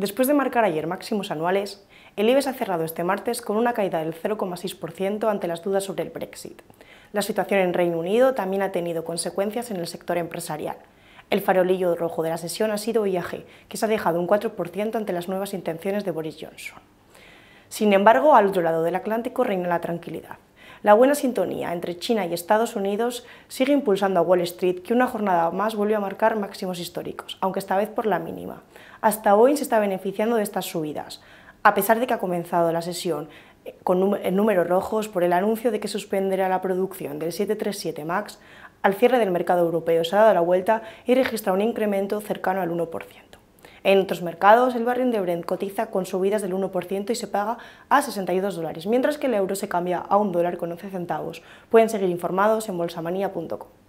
Después de marcar ayer máximos anuales, el IBEX ha cerrado este martes con una caída del 0,6% ante las dudas sobre el Brexit. La situación en Reino Unido también ha tenido consecuencias en el sector empresarial. El farolillo rojo de la sesión ha sido IAG, que se ha dejado un 4% ante las nuevas intenciones de Boris Johnson. Sin embargo, al otro lado del Atlántico reina la tranquilidad. La buena sintonía entre China y Estados Unidos sigue impulsando a Wall Street, que una jornada más volvió a marcar máximos históricos, aunque esta vez por la mínima. Hasta hoy se está beneficiando de estas subidas. A pesar de que ha comenzado la sesión eh, con números rojos por el anuncio de que suspenderá la producción del 737 MAX, al cierre del mercado europeo se ha dado la vuelta y registra un incremento cercano al 1%. En otros mercados, el barril de Brent cotiza con subidas del 1% y se paga a 62 dólares, mientras que el euro se cambia a un dólar con 11 centavos. Pueden seguir informados en bolsamanía.com.